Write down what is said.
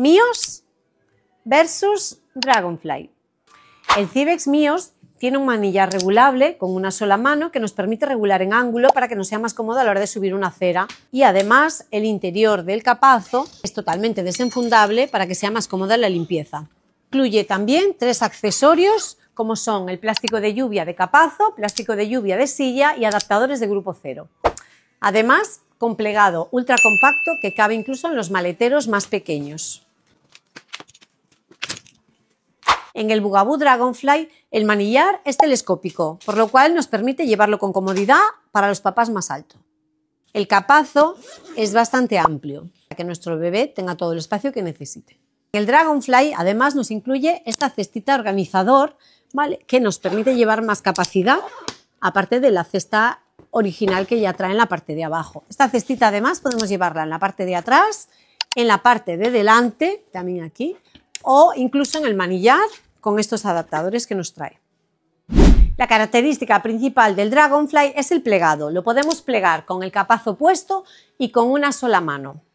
Mios versus Dragonfly. El Cibex Mios tiene un manilla regulable con una sola mano que nos permite regular en ángulo para que nos sea más cómodo a la hora de subir una acera y además el interior del capazo es totalmente desenfundable para que sea más cómoda la limpieza. Incluye también tres accesorios como son el plástico de lluvia de capazo, plástico de lluvia de silla y adaptadores de grupo cero. Además, con plegado ultra compacto que cabe incluso en los maleteros más pequeños. En el Bugaboo Dragonfly el manillar es telescópico, por lo cual nos permite llevarlo con comodidad para los papás más altos. El capazo es bastante amplio, para que nuestro bebé tenga todo el espacio que necesite. El Dragonfly además nos incluye esta cestita organizador, ¿vale? que nos permite llevar más capacidad, aparte de la cesta original que ya trae en la parte de abajo. Esta cestita además podemos llevarla en la parte de atrás, en la parte de delante, también aquí, o incluso en el manillar con estos adaptadores que nos trae. La característica principal del Dragonfly es el plegado. Lo podemos plegar con el capaz opuesto y con una sola mano.